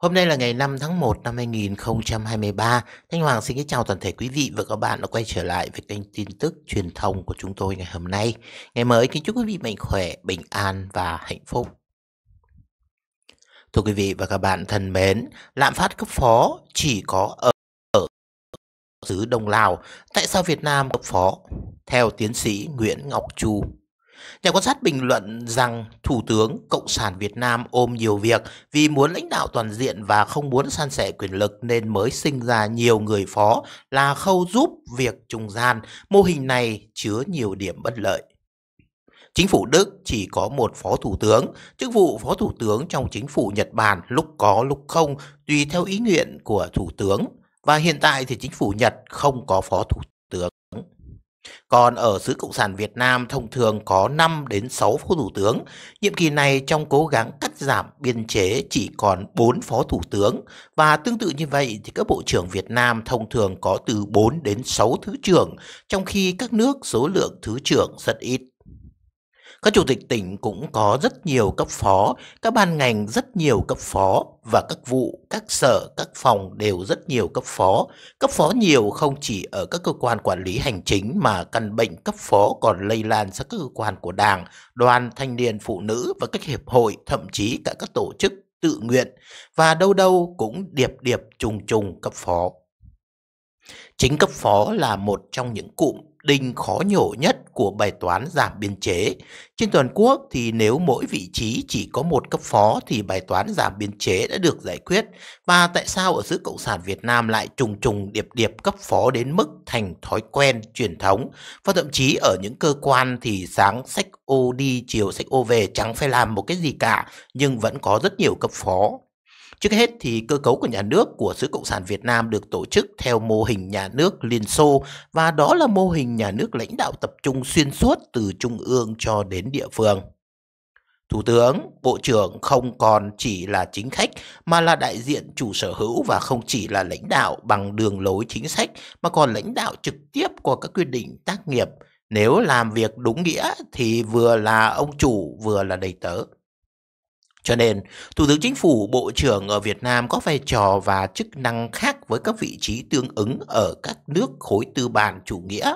Hôm nay là ngày 5 tháng 1 năm 2023. Thanh Hoàng xin kính chào toàn thể quý vị và các bạn đã quay trở lại với kênh tin tức truyền thông của chúng tôi ngày hôm nay. Ngày mới kính chúc quý vị mạnh khỏe, bình an và hạnh phúc. Thưa quý vị và các bạn thân mến, lạm phát cấp phó chỉ có ở ở xứ Đông Lào. Tại sao Việt Nam cấp phó? Theo tiến sĩ Nguyễn Ngọc Chu, Nhà quan sát bình luận rằng Thủ tướng Cộng sản Việt Nam ôm nhiều việc vì muốn lãnh đạo toàn diện và không muốn san sẻ quyền lực nên mới sinh ra nhiều người phó là khâu giúp việc trung gian. Mô hình này chứa nhiều điểm bất lợi. Chính phủ Đức chỉ có một phó thủ tướng, chức vụ phó thủ tướng trong chính phủ Nhật Bản lúc có lúc không tùy theo ý nguyện của thủ tướng. Và hiện tại thì chính phủ Nhật không có phó thủ còn ở xứ Cộng sản Việt Nam thông thường có 5 đến 6 phó thủ tướng, nhiệm kỳ này trong cố gắng cắt giảm biên chế chỉ còn 4 phó thủ tướng và tương tự như vậy thì các bộ trưởng Việt Nam thông thường có từ 4 đến 6 thứ trưởng, trong khi các nước số lượng thứ trưởng rất ít. Các chủ tịch tỉnh cũng có rất nhiều cấp phó, các ban ngành rất nhiều cấp phó và các vụ, các sở, các phòng đều rất nhiều cấp phó. Cấp phó nhiều không chỉ ở các cơ quan quản lý hành chính mà căn bệnh cấp phó còn lây lan sang các cơ quan của Đảng, đoàn thanh niên phụ nữ và các hiệp hội, thậm chí cả các tổ chức tự nguyện và đâu đâu cũng điệp điệp trùng trùng cấp phó. Chính cấp phó là một trong những cụm đinh khó nhổ nhất của bài toán giảm biên chế. Trên toàn quốc thì nếu mỗi vị trí chỉ có một cấp phó thì bài toán giảm biên chế đã được giải quyết. Và tại sao ở xứ Cộng sản Việt Nam lại trùng trùng điệp điệp cấp phó đến mức thành thói quen truyền thống và thậm chí ở những cơ quan thì sáng sách ô đi chiều sách ô về chẳng phải làm một cái gì cả nhưng vẫn có rất nhiều cấp phó Trước hết thì cơ cấu của nhà nước của xứ Cộng sản Việt Nam được tổ chức theo mô hình nhà nước Liên Xô và đó là mô hình nhà nước lãnh đạo tập trung xuyên suốt từ trung ương cho đến địa phương. Thủ tướng, Bộ trưởng không còn chỉ là chính khách mà là đại diện chủ sở hữu và không chỉ là lãnh đạo bằng đường lối chính sách mà còn lãnh đạo trực tiếp qua các quyết định tác nghiệp. Nếu làm việc đúng nghĩa thì vừa là ông chủ vừa là đầy tớ. Cho nên, Thủ tướng Chính phủ, Bộ trưởng ở Việt Nam có vai trò và chức năng khác với các vị trí tương ứng ở các nước khối tư bản chủ nghĩa.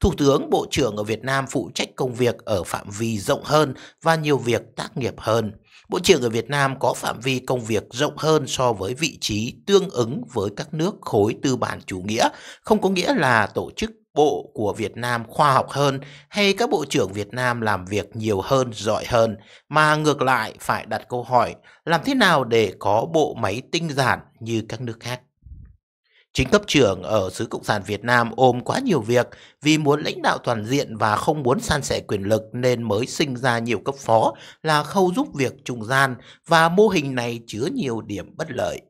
Thủ tướng, Bộ trưởng ở Việt Nam phụ trách công việc ở phạm vi rộng hơn và nhiều việc tác nghiệp hơn. Bộ trưởng ở Việt Nam có phạm vi công việc rộng hơn so với vị trí tương ứng với các nước khối tư bản chủ nghĩa, không có nghĩa là tổ chức bộ của Việt Nam khoa học hơn hay các bộ trưởng Việt Nam làm việc nhiều hơn, giỏi hơn, mà ngược lại phải đặt câu hỏi làm thế nào để có bộ máy tinh giản như các nước khác. Chính cấp trưởng ở xứ Cộng sản Việt Nam ôm quá nhiều việc vì muốn lãnh đạo toàn diện và không muốn san sẻ quyền lực nên mới sinh ra nhiều cấp phó là khâu giúp việc trung gian và mô hình này chứa nhiều điểm bất lợi.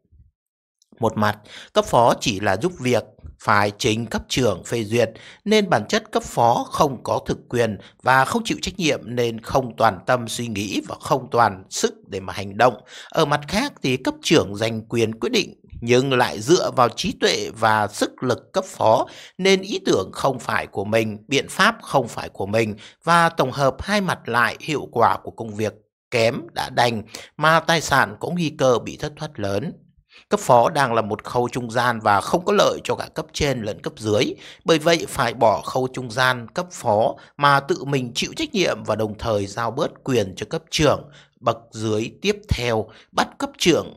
Một mặt, cấp phó chỉ là giúp việc phải trình cấp trưởng phê duyệt nên bản chất cấp phó không có thực quyền và không chịu trách nhiệm nên không toàn tâm suy nghĩ và không toàn sức để mà hành động. Ở mặt khác thì cấp trưởng giành quyền quyết định nhưng lại dựa vào trí tuệ và sức lực cấp phó nên ý tưởng không phải của mình, biện pháp không phải của mình và tổng hợp hai mặt lại hiệu quả của công việc kém đã đành mà tài sản có nguy cơ bị thất thoát lớn. Cấp phó đang là một khâu trung gian và không có lợi cho cả cấp trên lẫn cấp dưới, bởi vậy phải bỏ khâu trung gian cấp phó mà tự mình chịu trách nhiệm và đồng thời giao bớt quyền cho cấp trưởng, bậc dưới tiếp theo, bắt cấp trưởng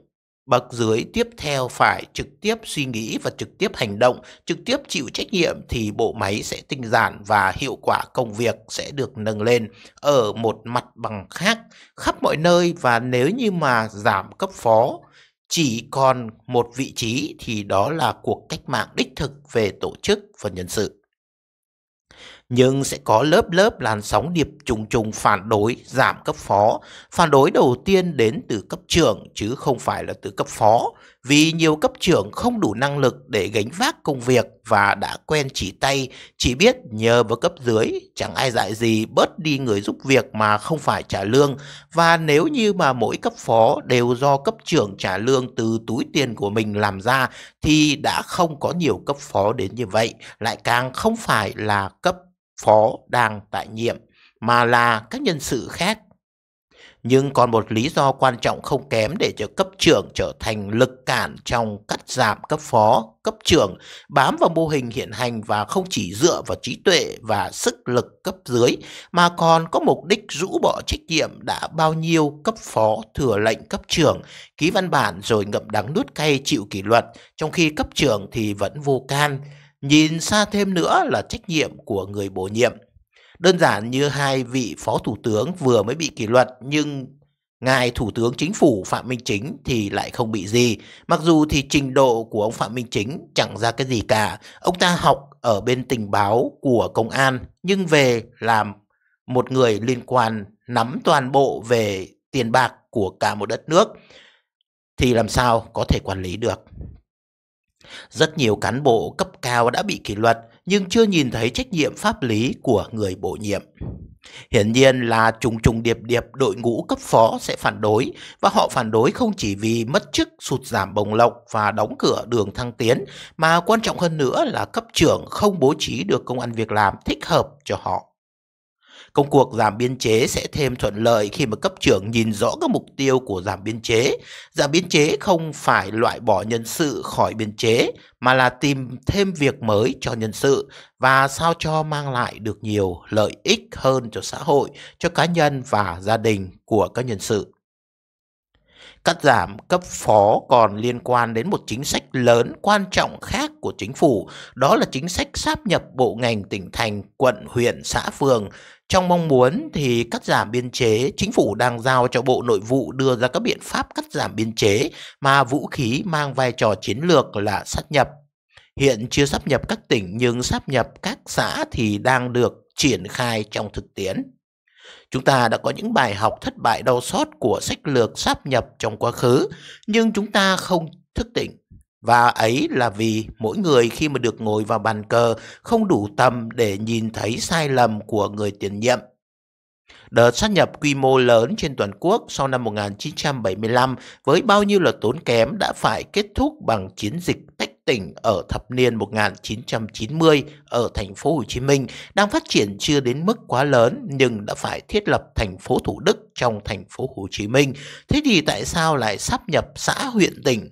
Bậc dưới tiếp theo phải trực tiếp suy nghĩ và trực tiếp hành động, trực tiếp chịu trách nhiệm thì bộ máy sẽ tinh giản và hiệu quả công việc sẽ được nâng lên ở một mặt bằng khác khắp mọi nơi và nếu như mà giảm cấp phó chỉ còn một vị trí thì đó là cuộc cách mạng đích thực về tổ chức và nhân sự. Nhưng sẽ có lớp lớp làn sóng điệp trùng trùng phản đối giảm cấp phó. Phản đối đầu tiên đến từ cấp trưởng chứ không phải là từ cấp phó vì nhiều cấp trưởng không đủ năng lực để gánh vác công việc và đã quen chỉ tay, chỉ biết nhờ vào cấp dưới, chẳng ai dạy gì bớt đi người giúp việc mà không phải trả lương và nếu như mà mỗi cấp phó đều do cấp trưởng trả lương từ túi tiền của mình làm ra thì đã không có nhiều cấp phó đến như vậy, lại càng không phải là cấp phó đang tại nhiệm mà là các nhân sự khác nhưng còn một lý do quan trọng không kém để cho cấp trưởng trở thành lực cản trong cắt giảm cấp phó, cấp trưởng bám vào mô hình hiện hành và không chỉ dựa vào trí tuệ và sức lực cấp dưới mà còn có mục đích rũ bỏ trách nhiệm đã bao nhiêu cấp phó thừa lệnh cấp trưởng ký văn bản rồi ngậm đắng nuốt cay chịu kỷ luật, trong khi cấp trưởng thì vẫn vô can. Nhìn xa thêm nữa là trách nhiệm của người bổ nhiệm. Đơn giản như hai vị phó thủ tướng vừa mới bị kỷ luật nhưng ngài thủ tướng chính phủ Phạm Minh Chính thì lại không bị gì. Mặc dù thì trình độ của ông Phạm Minh Chính chẳng ra cái gì cả. Ông ta học ở bên tình báo của công an nhưng về làm một người liên quan nắm toàn bộ về tiền bạc của cả một đất nước thì làm sao có thể quản lý được. Rất nhiều cán bộ cấp cao đã bị kỷ luật, nhưng chưa nhìn thấy trách nhiệm pháp lý của người bổ nhiệm. Hiển nhiên là trùng trùng điệp điệp đội ngũ cấp phó sẽ phản đối và họ phản đối không chỉ vì mất chức, sụt giảm bồng lộc và đóng cửa đường thăng tiến mà quan trọng hơn nữa là cấp trưởng không bố trí được công ăn việc làm thích hợp cho họ. Công cuộc giảm biên chế sẽ thêm thuận lợi khi mà cấp trưởng nhìn rõ các mục tiêu của giảm biên chế. Giảm biên chế không phải loại bỏ nhân sự khỏi biên chế mà là tìm thêm việc mới cho nhân sự và sao cho mang lại được nhiều lợi ích hơn cho xã hội, cho cá nhân và gia đình của các nhân sự. Cắt giảm cấp phó còn liên quan đến một chính sách lớn quan trọng khác của chính phủ, đó là chính sách sáp nhập bộ ngành tỉnh thành, quận, huyện, xã, phường trong mong muốn thì cắt giảm biên chế, chính phủ đang giao cho Bộ Nội vụ đưa ra các biện pháp cắt giảm biên chế mà vũ khí mang vai trò chiến lược là sát nhập. Hiện chưa sắp nhập các tỉnh nhưng sắp nhập các xã thì đang được triển khai trong thực tiễn. Chúng ta đã có những bài học thất bại đau xót của sách lược sắp nhập trong quá khứ, nhưng chúng ta không thức tỉnh. Và ấy là vì mỗi người khi mà được ngồi vào bàn cờ không đủ tầm để nhìn thấy sai lầm của người tiền nhiệm. Đợt sát nhập quy mô lớn trên toàn quốc sau năm 1975 với bao nhiêu là tốn kém đã phải kết thúc bằng chiến dịch tách tỉnh ở thập niên 1990 ở thành phố Hồ Chí Minh đang phát triển chưa đến mức quá lớn nhưng đã phải thiết lập thành phố Thủ Đức trong thành phố Hồ Chí Minh. Thế thì tại sao lại sắp nhập xã huyện tỉnh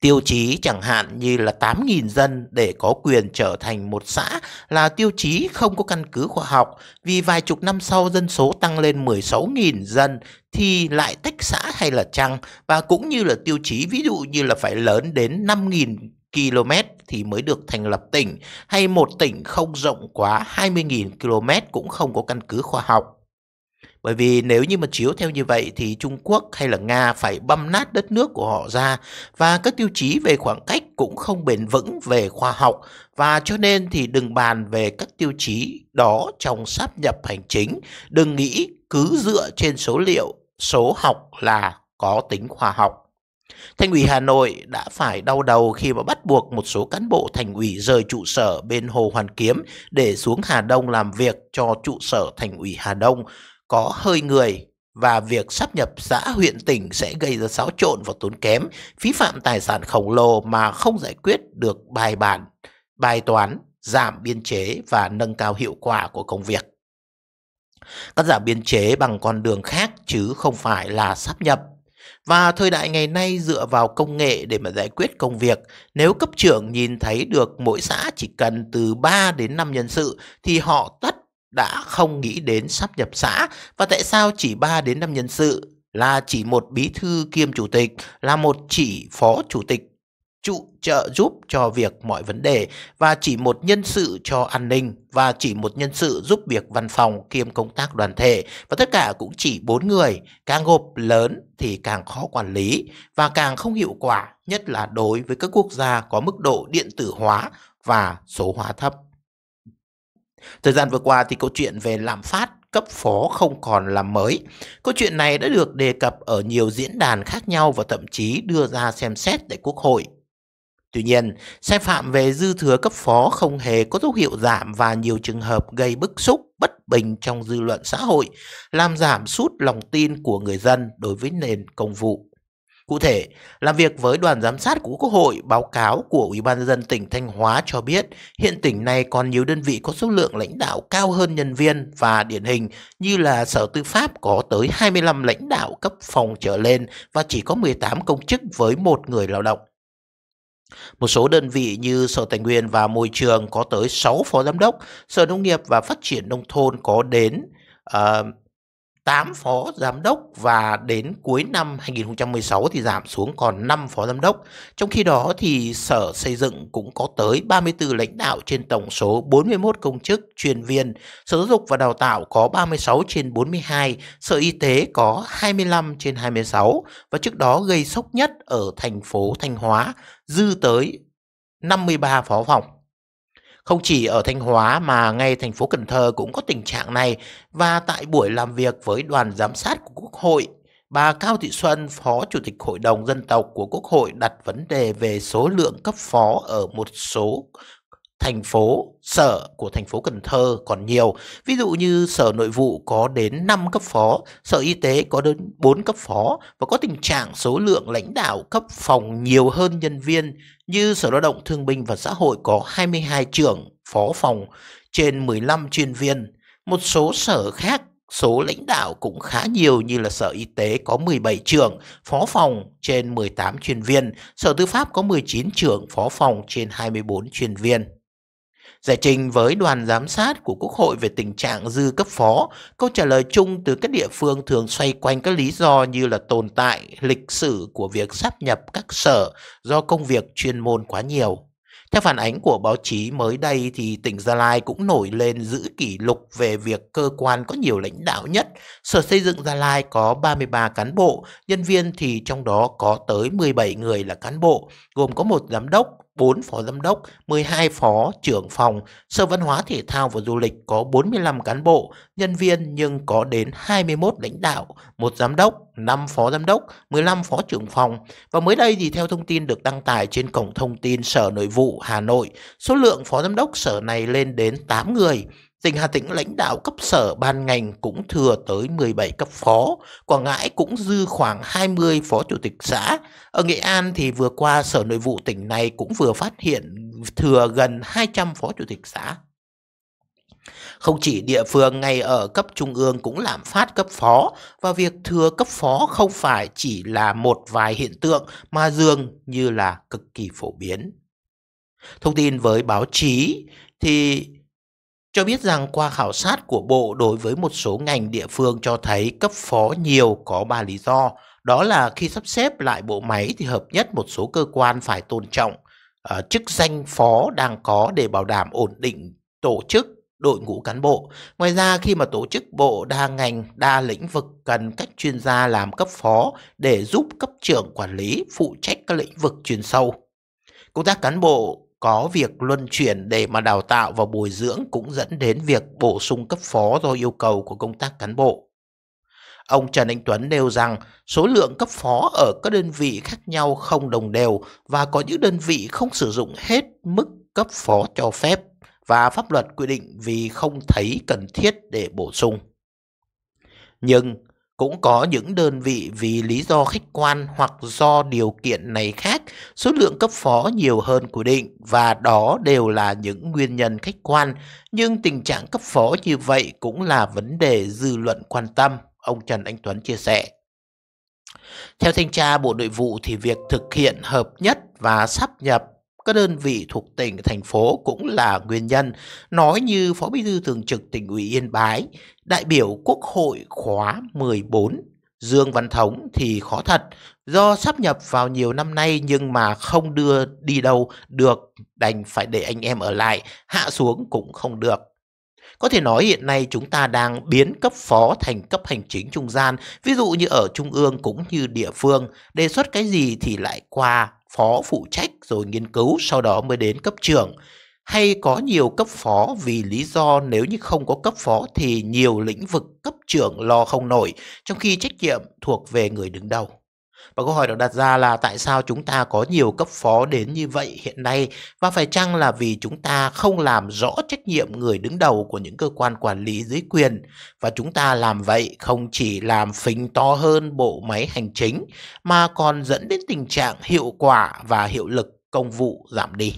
Tiêu chí chẳng hạn như là 8.000 dân để có quyền trở thành một xã là tiêu chí không có căn cứ khoa học vì vài chục năm sau dân số tăng lên 16.000 dân thì lại tách xã hay là chăng và cũng như là tiêu chí ví dụ như là phải lớn đến 5.000 km thì mới được thành lập tỉnh hay một tỉnh không rộng quá 20.000 km cũng không có căn cứ khoa học. Bởi vì nếu như mà chiếu theo như vậy thì Trung Quốc hay là Nga phải băm nát đất nước của họ ra và các tiêu chí về khoảng cách cũng không bền vững về khoa học và cho nên thì đừng bàn về các tiêu chí đó trong sáp nhập hành chính, đừng nghĩ cứ dựa trên số liệu, số học là có tính khoa học. Thành ủy Hà Nội đã phải đau đầu khi mà bắt buộc một số cán bộ thành ủy rời trụ sở bên Hồ Hoàn Kiếm để xuống Hà Đông làm việc cho trụ sở thành ủy Hà Đông có hơi người và việc sắp nhập xã huyện tỉnh sẽ gây ra xáo trộn và tốn kém, phí phạm tài sản khổng lồ mà không giải quyết được bài bản, bài toán, giảm biên chế và nâng cao hiệu quả của công việc. Cắt giảm biên chế bằng con đường khác chứ không phải là sắp nhập. Và thời đại ngày nay dựa vào công nghệ để mà giải quyết công việc, nếu cấp trưởng nhìn thấy được mỗi xã chỉ cần từ 3 đến 5 nhân sự thì họ tắt đã không nghĩ đến sắp nhập xã và tại sao chỉ 3 đến 5 nhân sự là chỉ một bí thư kiêm chủ tịch, là một chỉ phó chủ tịch trụ trợ giúp cho việc mọi vấn đề và chỉ một nhân sự cho an ninh và chỉ một nhân sự giúp việc văn phòng kiêm công tác đoàn thể và tất cả cũng chỉ bốn người càng gộp lớn thì càng khó quản lý và càng không hiệu quả nhất là đối với các quốc gia có mức độ điện tử hóa và số hóa thấp Thời gian vừa qua thì câu chuyện về lạm phát cấp phó không còn là mới. Câu chuyện này đã được đề cập ở nhiều diễn đàn khác nhau và thậm chí đưa ra xem xét tại Quốc hội. Tuy nhiên, sai phạm về dư thừa cấp phó không hề có dấu hiệu giảm và nhiều trường hợp gây bức xúc, bất bình trong dư luận xã hội, làm giảm sút lòng tin của người dân đối với nền công vụ. Cụ thể, làm việc với đoàn giám sát của Quốc hội, báo cáo của Ủy ban nhân dân tỉnh Thanh Hóa cho biết hiện tỉnh này còn nhiều đơn vị có số lượng lãnh đạo cao hơn nhân viên và điển hình như là Sở Tư pháp có tới 25 lãnh đạo cấp phòng trở lên và chỉ có 18 công chức với một người lao động. Một số đơn vị như Sở Tài nguyên và Môi trường có tới 6 phó giám đốc, Sở Nông nghiệp và Phát triển Nông thôn có đến uh, 8 phó giám đốc và đến cuối năm 2016 thì giảm xuống còn 5 phó giám đốc. Trong khi đó thì Sở Xây dựng cũng có tới 34 lãnh đạo trên tổng số 41 công chức chuyên viên. Sở Giáo dục và Đào tạo có 36 trên 42, Sở Y tế có 25 trên 26 và trước đó gây sốc nhất ở thành phố Thanh Hóa dư tới 53 phó phòng. Không chỉ ở Thanh Hóa mà ngay thành phố Cần Thơ cũng có tình trạng này và tại buổi làm việc với đoàn giám sát của Quốc hội, bà Cao Thị Xuân, Phó Chủ tịch Hội đồng Dân tộc của Quốc hội đặt vấn đề về số lượng cấp phó ở một số thành phố, sở của thành phố Cần Thơ còn nhiều. Ví dụ như sở nội vụ có đến 5 cấp phó, sở y tế có đến 4 cấp phó và có tình trạng số lượng lãnh đạo cấp phòng nhiều hơn nhân viên như sở lao động thương binh và xã hội có 22 trưởng phó phòng trên 15 chuyên viên. Một số sở khác Số lãnh đạo cũng khá nhiều như là Sở Y tế có 17 trưởng, phó phòng trên 18 chuyên viên, Sở Tư pháp có 19 trưởng, phó phòng trên 24 chuyên viên. Giải trình với đoàn giám sát của Quốc hội về tình trạng dư cấp phó, câu trả lời chung từ các địa phương thường xoay quanh các lý do như là tồn tại, lịch sử của việc sắp nhập các sở do công việc chuyên môn quá nhiều. Theo phản ánh của báo chí mới đây thì tỉnh Gia Lai cũng nổi lên giữ kỷ lục về việc cơ quan có nhiều lãnh đạo nhất. Sở xây dựng Gia Lai có 33 cán bộ, nhân viên thì trong đó có tới 17 người là cán bộ, gồm có một giám đốc, 4 phó giám đốc, 12 phó trưởng phòng. Sở Văn hóa Thể thao và Du lịch có 45 cán bộ, nhân viên nhưng có đến 21 lãnh đạo, một giám đốc, 5 phó giám đốc, 15 phó trưởng phòng. Và mới đây thì theo thông tin được đăng tải trên cổng thông tin Sở Nội vụ Hà Nội, số lượng phó giám đốc sở này lên đến 8 người. Tỉnh Hà Tĩnh lãnh đạo cấp sở ban ngành cũng thừa tới 17 cấp phó, Quảng Ngãi cũng dư khoảng 20 phó chủ tịch xã. Ở Nghệ An thì vừa qua sở nội vụ tỉnh này cũng vừa phát hiện thừa gần 200 phó chủ tịch xã. Không chỉ địa phương ngay ở cấp trung ương cũng lạm phát cấp phó và việc thừa cấp phó không phải chỉ là một vài hiện tượng mà dường như là cực kỳ phổ biến. Thông tin với báo chí thì cho biết rằng qua khảo sát của Bộ đối với một số ngành địa phương cho thấy cấp phó nhiều có 3 lý do. Đó là khi sắp xếp lại bộ máy thì hợp nhất một số cơ quan phải tôn trọng uh, chức danh phó đang có để bảo đảm ổn định tổ chức đội ngũ cán bộ. Ngoài ra khi mà tổ chức bộ đa ngành, đa lĩnh vực cần các chuyên gia làm cấp phó để giúp cấp trưởng quản lý phụ trách các lĩnh vực chuyên sâu. Công tác cán bộ có việc luân chuyển để mà đào tạo và bồi dưỡng cũng dẫn đến việc bổ sung cấp phó do yêu cầu của công tác cán bộ. Ông Trần Anh Tuấn nêu rằng số lượng cấp phó ở các đơn vị khác nhau không đồng đều và có những đơn vị không sử dụng hết mức cấp phó cho phép và pháp luật quy định vì không thấy cần thiết để bổ sung. Nhưng cũng có những đơn vị vì lý do khách quan hoặc do điều kiện này khác, số lượng cấp phó nhiều hơn quy định và đó đều là những nguyên nhân khách quan, nhưng tình trạng cấp phó như vậy cũng là vấn đề dư luận quan tâm, ông Trần Anh Tuấn chia sẻ. Theo thanh tra Bộ Nội vụ thì việc thực hiện hợp nhất và sắp nhập các đơn vị thuộc tỉnh, thành phố cũng là nguyên nhân. Nói như Phó Bí thư Thường trực tỉnh ủy Yên Bái, đại biểu Quốc hội khóa 14 Dương Văn Thống thì khó thật, do sắp nhập vào nhiều năm nay nhưng mà không đưa đi đâu được, đành phải để anh em ở lại, hạ xuống cũng không được. Có thể nói hiện nay chúng ta đang biến cấp phó thành cấp hành chính trung gian, ví dụ như ở trung ương cũng như địa phương, đề xuất cái gì thì lại qua phó phụ trách rồi nghiên cứu, sau đó mới đến cấp trưởng hay có nhiều cấp phó vì lý do nếu như không có cấp phó thì nhiều lĩnh vực cấp trưởng lo không nổi, trong khi trách nhiệm thuộc về người đứng đầu. Và câu hỏi được đặt ra là tại sao chúng ta có nhiều cấp phó đến như vậy hiện nay và phải chăng là vì chúng ta không làm rõ trách nhiệm người đứng đầu của những cơ quan quản lý dưới quyền và chúng ta làm vậy không chỉ làm phình to hơn bộ máy hành chính mà còn dẫn đến tình trạng hiệu quả và hiệu lực công vụ giảm đi.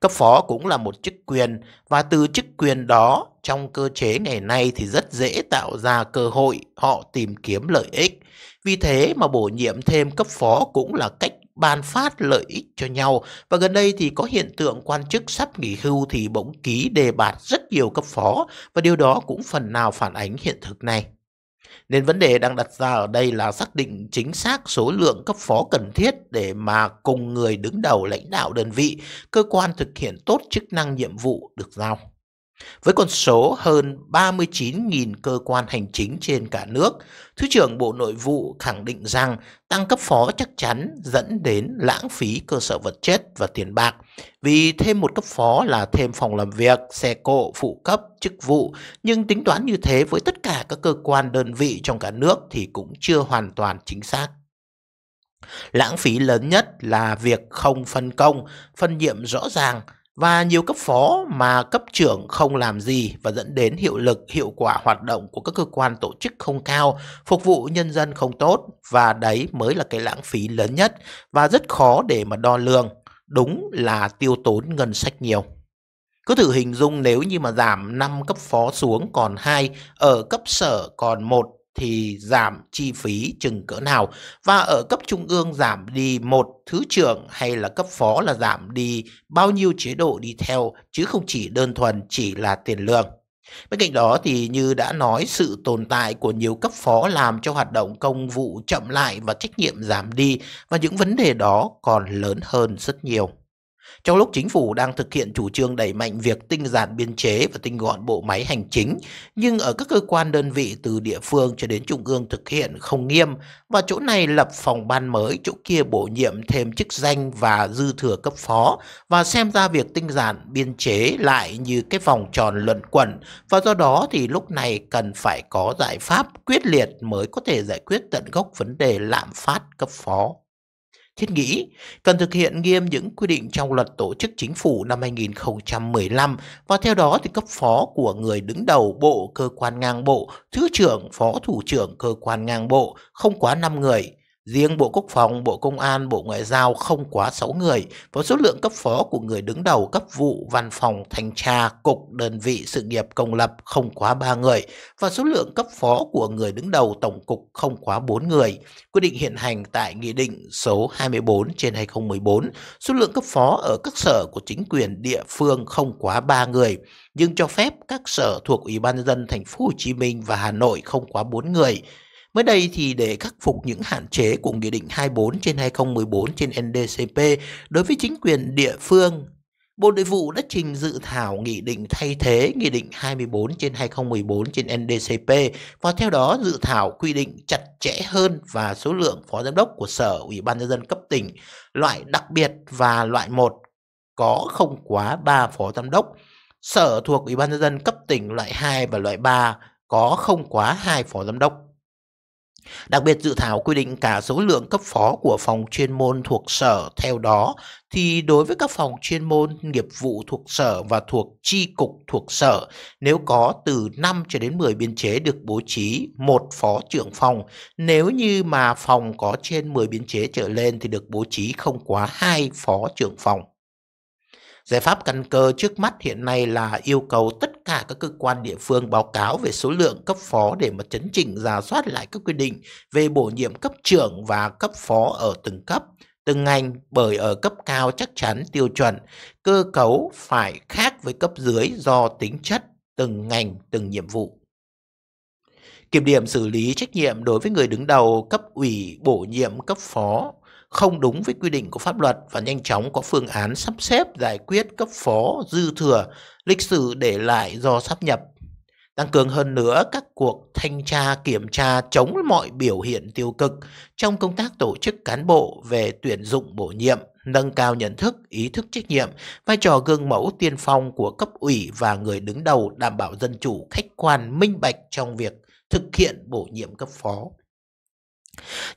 Cấp phó cũng là một chức quyền và từ chức quyền đó trong cơ chế ngày nay thì rất dễ tạo ra cơ hội họ tìm kiếm lợi ích. Vì thế mà bổ nhiệm thêm cấp phó cũng là cách ban phát lợi ích cho nhau và gần đây thì có hiện tượng quan chức sắp nghỉ hưu thì bỗng ký đề bạt rất nhiều cấp phó và điều đó cũng phần nào phản ánh hiện thực này. Nên vấn đề đang đặt ra ở đây là xác định chính xác số lượng cấp phó cần thiết để mà cùng người đứng đầu lãnh đạo đơn vị, cơ quan thực hiện tốt chức năng nhiệm vụ được giao. Với con số hơn 39.000 cơ quan hành chính trên cả nước, Thứ trưởng Bộ Nội vụ khẳng định rằng tăng cấp phó chắc chắn dẫn đến lãng phí cơ sở vật chất và tiền bạc, vì thêm một cấp phó là thêm phòng làm việc, xe cộ, phụ cấp, chức vụ, nhưng tính toán như thế với tất cả các cơ quan đơn vị trong cả nước thì cũng chưa hoàn toàn chính xác. Lãng phí lớn nhất là việc không phân công, phân nhiệm rõ ràng, và nhiều cấp phó mà cấp trưởng không làm gì và dẫn đến hiệu lực, hiệu quả hoạt động của các cơ quan tổ chức không cao, phục vụ nhân dân không tốt và đấy mới là cái lãng phí lớn nhất và rất khó để mà đo lường, đúng là tiêu tốn ngân sách nhiều. Cứ thử hình dung nếu như mà giảm 5 cấp phó xuống còn 2, ở cấp sở còn 1 thì giảm chi phí chừng cỡ nào và ở cấp trung ương giảm đi một thứ trưởng hay là cấp phó là giảm đi bao nhiêu chế độ đi theo chứ không chỉ đơn thuần chỉ là tiền lương. Bên cạnh đó thì như đã nói sự tồn tại của nhiều cấp phó làm cho hoạt động công vụ chậm lại và trách nhiệm giảm đi và những vấn đề đó còn lớn hơn rất nhiều. Trong lúc chính phủ đang thực hiện chủ trương đẩy mạnh việc tinh giản biên chế và tinh gọn bộ máy hành chính, nhưng ở các cơ quan đơn vị từ địa phương cho đến trung ương thực hiện không nghiêm và chỗ này lập phòng ban mới, chỗ kia bổ nhiệm thêm chức danh và dư thừa cấp phó và xem ra việc tinh giản biên chế lại như cái vòng tròn luận quẩn và do đó thì lúc này cần phải có giải pháp quyết liệt mới có thể giải quyết tận gốc vấn đề lạm phát cấp phó thiết nghĩ cần thực hiện nghiêm những quy định trong luật tổ chức chính phủ năm 2015 và theo đó thì cấp phó của người đứng đầu bộ cơ quan ngang bộ, thứ trưởng, phó thủ trưởng cơ quan ngang bộ không quá 5 người. Riêng Bộ Quốc phòng, Bộ Công an, Bộ Ngoại giao không quá 6 người với số lượng cấp phó của người đứng đầu cấp vụ, văn phòng, thanh tra, cục, đơn vị sự nghiệp công lập không quá 3 người và số lượng cấp phó của người đứng đầu tổng cục không quá 4 người. Quy định hiện hành tại Nghị định số 24 trên 2014, số lượng cấp phó ở các sở của chính quyền địa phương không quá 3 người nhưng cho phép các sở thuộc Ủy ban nhân dân thành phố Hồ Chí Minh và Hà Nội không quá 4 người. Mới đây thì để khắc phục những hạn chế của Nghị định 24 trên 2014 trên NDCP đối với chính quyền địa phương, Bộ Nội vụ đã trình dự thảo nghị định thay thế Nghị định 24 trên 2014 trên NDCP và theo đó dự thảo quy định chặt chẽ hơn và số lượng phó giám đốc của Sở Ủy ban Nhân dân cấp tỉnh loại đặc biệt và loại 1 có không quá 3 phó giám đốc. Sở thuộc Ủy ban Nhân dân cấp tỉnh loại 2 và loại 3 có không quá 2 phó giám đốc. Đặc biệt dự thảo quy định cả số lượng cấp phó của phòng chuyên môn thuộc sở. Theo đó thì đối với các phòng chuyên môn nghiệp vụ thuộc sở và thuộc chi cục thuộc sở, nếu có từ 5 cho đến 10 biên chế được bố trí một phó trưởng phòng, nếu như mà phòng có trên 10 biên chế trở lên thì được bố trí không quá hai phó trưởng phòng. Giải pháp căn cơ trước mắt hiện nay là yêu cầu tất cả các cơ quan địa phương báo cáo về số lượng cấp phó để mà chấn chỉnh giả soát lại các quy định về bổ nhiệm cấp trưởng và cấp phó ở từng cấp, từng ngành bởi ở cấp cao chắc chắn tiêu chuẩn, cơ cấu phải khác với cấp dưới do tính chất từng ngành, từng nhiệm vụ kiểm điểm xử lý trách nhiệm đối với người đứng đầu cấp ủy bổ nhiệm cấp phó không đúng với quy định của pháp luật và nhanh chóng có phương án sắp xếp giải quyết cấp phó dư thừa lịch sử để lại do sắp nhập. Tăng cường hơn nữa các cuộc thanh tra kiểm tra chống mọi biểu hiện tiêu cực trong công tác tổ chức cán bộ về tuyển dụng bổ nhiệm, nâng cao nhận thức, ý thức trách nhiệm, vai trò gương mẫu tiên phong của cấp ủy và người đứng đầu đảm bảo dân chủ, khách quan, minh bạch trong việc thực hiện bổ nhiệm cấp phó.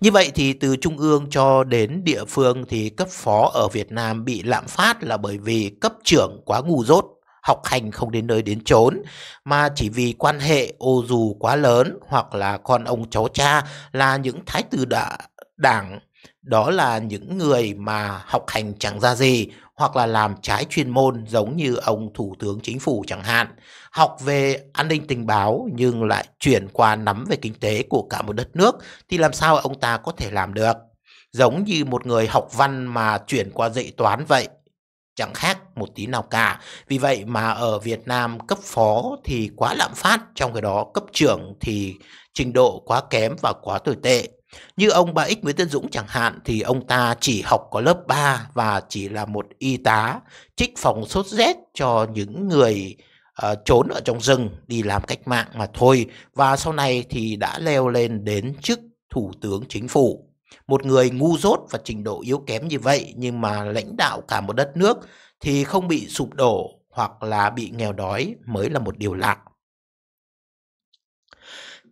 Như vậy thì từ trung ương cho đến địa phương thì cấp phó ở Việt Nam bị lạm phát là bởi vì cấp trưởng quá ngu dốt, học hành không đến nơi đến chốn mà chỉ vì quan hệ ô dù quá lớn hoặc là con ông cháu cha là những thái tử đảng đó là những người mà học hành chẳng ra gì hoặc là làm trái chuyên môn giống như ông thủ tướng chính phủ chẳng hạn, học về an ninh tình báo nhưng lại chuyển qua nắm về kinh tế của cả một đất nước thì làm sao ông ta có thể làm được? Giống như một người học văn mà chuyển qua dạy toán vậy, chẳng khác một tí nào cả. Vì vậy mà ở Việt Nam cấp phó thì quá lạm phát, trong cái đó cấp trưởng thì trình độ quá kém và quá tồi tệ. Như ông bà X Nguyễn Tân Dũng chẳng hạn thì ông ta chỉ học có lớp 3 và chỉ là một y tá trích phòng sốt rét cho những người uh, trốn ở trong rừng đi làm cách mạng mà thôi và sau này thì đã leo lên đến chức thủ tướng chính phủ. Một người ngu dốt và trình độ yếu kém như vậy nhưng mà lãnh đạo cả một đất nước thì không bị sụp đổ hoặc là bị nghèo đói mới là một điều lạ.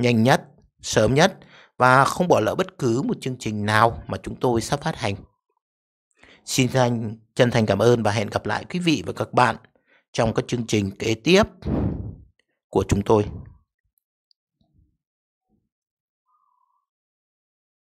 nhanh nhất, sớm nhất và không bỏ lỡ bất cứ một chương trình nào mà chúng tôi sắp phát hành. Xin thành, chân thành cảm ơn và hẹn gặp lại quý vị và các bạn trong các chương trình kế tiếp của chúng tôi.